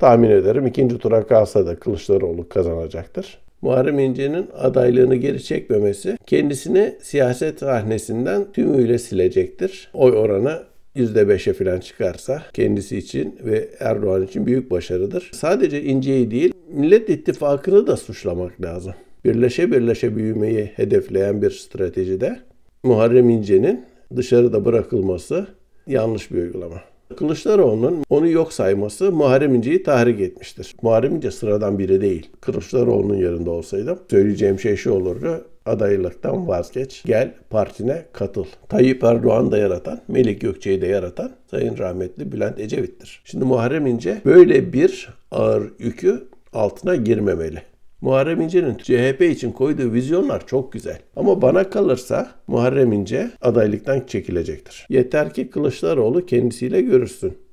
tahmin ederim ikinci tura kalsa da Kılıçdaroğlu kazanacaktır. Muharrem İnce'nin adaylığını geri çekmemesi kendisini siyaset sahnesinden tümüyle silecektir. Oy oranı %5'e falan çıkarsa kendisi için ve Erdoğan için büyük başarıdır. Sadece İnce'yi değil Millet İttifakı'nı da suçlamak lazım. Birleşe birleşe büyümeyi hedefleyen bir stratejide Muharrem İnce'nin dışarıda bırakılması yanlış bir uygulama. Kılıçdaroğlu'nun onu yok sayması Muharrem İnce'yi tahrik etmiştir. Muharrem İnce sıradan biri değil. Kılıçdaroğlu'nun yerinde olsaydım söyleyeceğim şey şu olurdu adaylıktan vazgeç, gel partine katıl. Tayyip Erdoğan da yaratan, Melik Gökçe'yi de yaratan Sayın Rahmetli Bülent Ecevit'tir. Şimdi Muharrem İnce böyle bir ağır yükü altına girmemeli. Muharrem İnce'nin CHP için koyduğu vizyonlar çok güzel. Ama bana kalırsa Muharrem İnce adaylıktan çekilecektir. Yeter ki Kılıçdaroğlu kendisiyle görürsün.